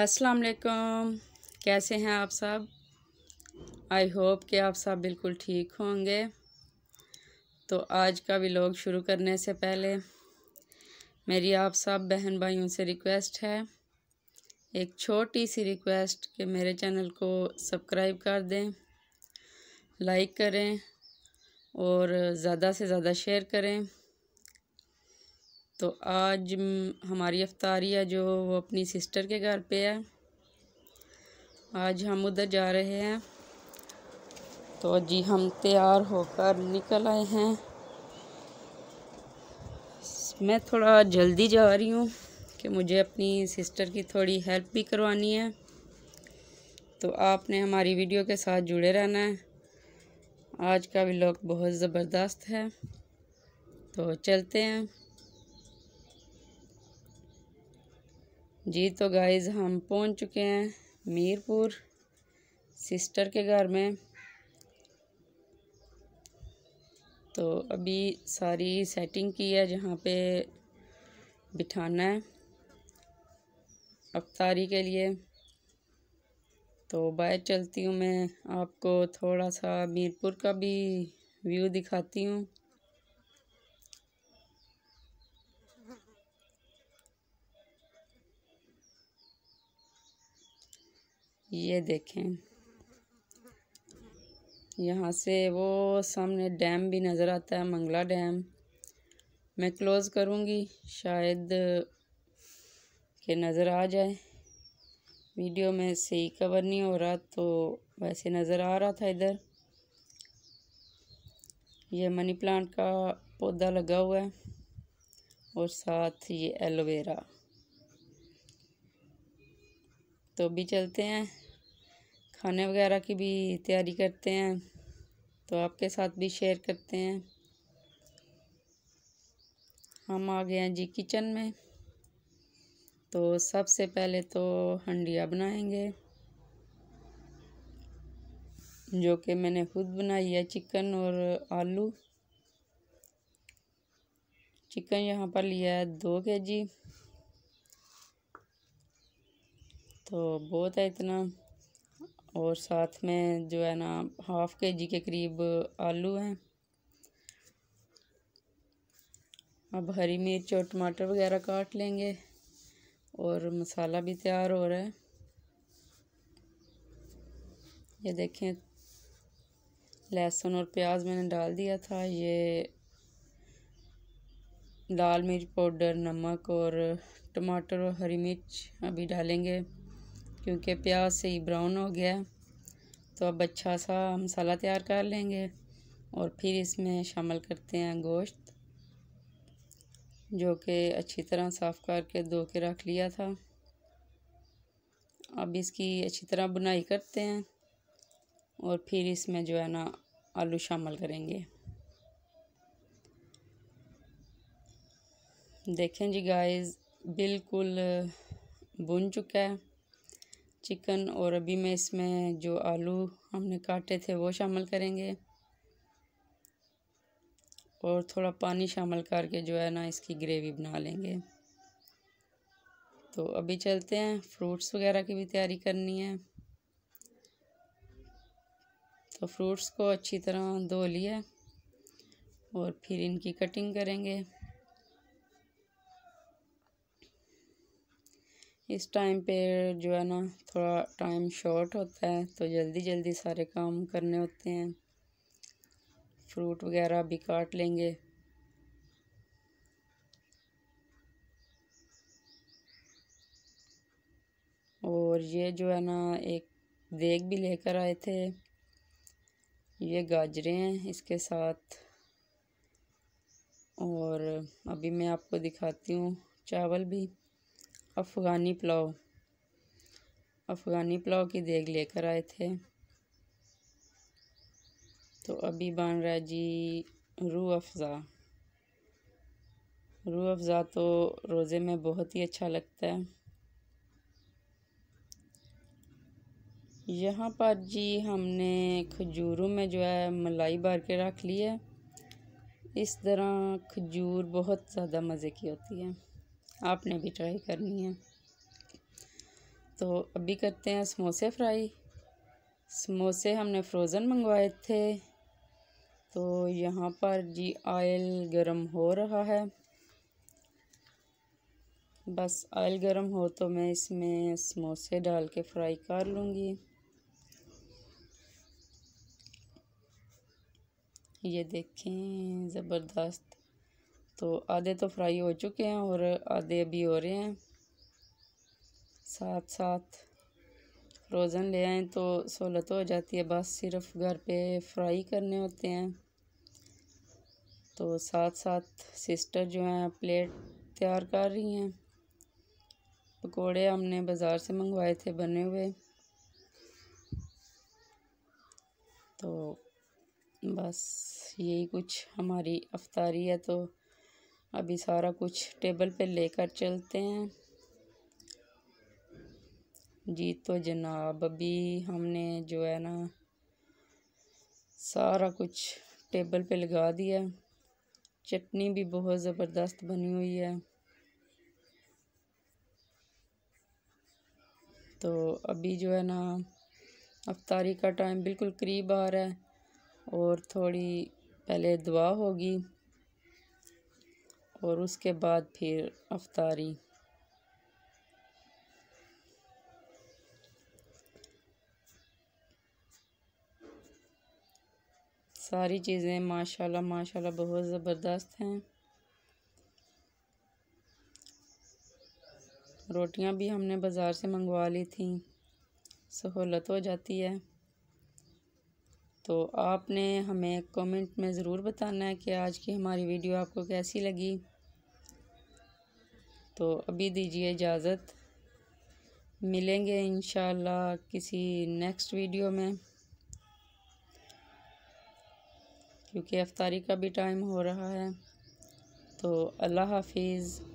अस्सलाम वालेकुम कैसे हैं आप सब आई होप कि आप सब बिल्कुल ठीक होंगे तो आज का भी लोग शुरू करने से पहले मेरी आप सब बहन भाइयों से रिक्वेस्ट है एक छोटी सी रिक्वेस्ट कि मेरे चैनल को सब्सक्राइब कर दें लाइक करें और ज़्यादा से ज़्यादा शेयर करें तो आज हमारी अफ्तारी है जो वो अपनी सिस्टर के घर पे है आज हम उधर जा रहे हैं तो जी हम तैयार होकर निकल आए हैं मैं थोड़ा जल्दी जा रही हूँ कि मुझे अपनी सिस्टर की थोड़ी हेल्प भी करवानी है तो आपने हमारी वीडियो के साथ जुड़े रहना है आज का व्लॉग बहुत ज़बरदस्त है तो चलते हैं जी तो गाइज़ हम पहुंच चुके हैं मीरपुर सिस्टर के घर में तो अभी सारी सेटिंग की है जहाँ पे बिठाना है अफ्तारी के लिए तो बाय चलती हूँ मैं आपको थोड़ा सा मीरपुर का भी व्यू दिखाती हूँ ये देखें यहाँ से वो सामने डैम भी नज़र आता है मंगला डैम मैं क्लोज़ करूँगी शायद के नज़र आ जाए वीडियो में सही कवर नहीं हो रहा तो वैसे नज़र आ रहा था इधर ये मनी प्लांट का पौधा लगा हुआ है और साथ ये एलोवेरा तो अभी चलते हैं खाने वगैरह की भी तैयारी करते हैं तो आपके साथ भी शेयर करते हैं हम आ गए हैं जी किचन में तो सबसे पहले तो हंडिया बनाएंगे जो कि मैंने खुद बनाई है चिकन और आलू चिकन यहाँ पर लिया है दो के जी तो बहुत है इतना और साथ में जो है ना हाफ़ के जी के करीब आलू हैं अब हरी मिर्च और टमाटर वगैरह काट लेंगे और मसाला भी तैयार हो रहा है ये देखें लहसुन और प्याज मैंने डाल दिया था ये लाल मिर्च पाउडर नमक और टमाटर और हरी मिर्च अभी डालेंगे क्योंकि प्याज से ही ब्राउन हो गया तो अब अच्छा सा मसाला तैयार कर लेंगे और फिर इसमें शामिल करते हैं गोश्त जो कि अच्छी तरह साफ़ करके धो के रख लिया था अब इसकी अच्छी तरह बुनाई करते हैं और फिर इसमें जो है ना आलू शामिल करेंगे देखें जी गाइस बिल्कुल बुन चुका है चिकन और अभी मैं इसमें जो आलू हमने काटे थे वो शामिल करेंगे और थोड़ा पानी शामिल करके जो है ना इसकी ग्रेवी बना लेंगे तो अभी चलते हैं फ्रूट्स वगैरह की भी तैयारी करनी है तो फ्रूट्स को अच्छी तरह धो लिया और फिर इनकी कटिंग करेंगे इस टाइम पे जो है ना थोड़ा टाइम शॉर्ट होता है तो जल्दी जल्दी सारे काम करने होते हैं फ्रूट वगैरह भी काट लेंगे और ये जो है ना एक देख भी लेकर आए थे ये गाजरें हैं इसके साथ और अभी मैं आपको दिखाती हूँ चावल भी अफ़गानी पुलाव अफ़गानी पुलाव की देख लेकर आए थे तो अभी बन रहा है जी रू अफ़ज़ा रू अफ़ज़ा तो रोज़े में बहुत ही अच्छा लगता है यहाँ पर जी हमने खजूरों में जो है मलाई भर के रख ली है इस तरह खजूर बहुत ज़्यादा मज़े की होती है आपने भी ट्राई करनी है तो अभी करते हैं समोसे फ्राई समोसे हमने फ्रोज़न मंगवाए थे तो यहाँ पर जी आयल गरम हो रहा है बस आयल गरम हो तो मैं इसमें समोसे डाल के फ्राई कर लूँगी ये देखें ज़बरदस्त तो आधे तो फ्राई हो चुके हैं और आधे अभी हो रहे हैं साथ साथ फ्रोज़न ले आए तो सहूलत तो हो जाती है बस सिर्फ घर पे फ्राई करने होते हैं तो साथ साथ सिस्टर जो हैं प्लेट तैयार कर रही हैं पकोड़े हमने बाज़ार से मंगवाए थे बने हुए तो बस यही कुछ हमारी अफ्तारी है तो अभी सारा कुछ टेबल पे लेकर चलते हैं जी तो जनाब अभी हमने जो है ना सारा कुछ टेबल पे लगा दिया चटनी भी बहुत ज़बरदस्त बनी हुई है तो अभी जो है ना अफ्तारी का टाइम बिल्कुल करीब आ रहा है और थोड़ी पहले दुआ होगी और उसके बाद फिर अफतारी सारी चीज़ें माशाल्लाह माशाल्लाह बहुत ज़बरदस्त हैं रोटियां भी हमने बाज़ार से मंगवा ली थी सहूलत हो जाती है तो आपने हमें कमेंट में ज़रूर बताना है कि आज की हमारी वीडियो आपको कैसी लगी तो अभी दीजिए इजाज़त मिलेंगे इन किसी नेक्स्ट वीडियो में क्योंकि अफ्तारी का भी टाइम हो रहा है तो अल्लाह हाफिज़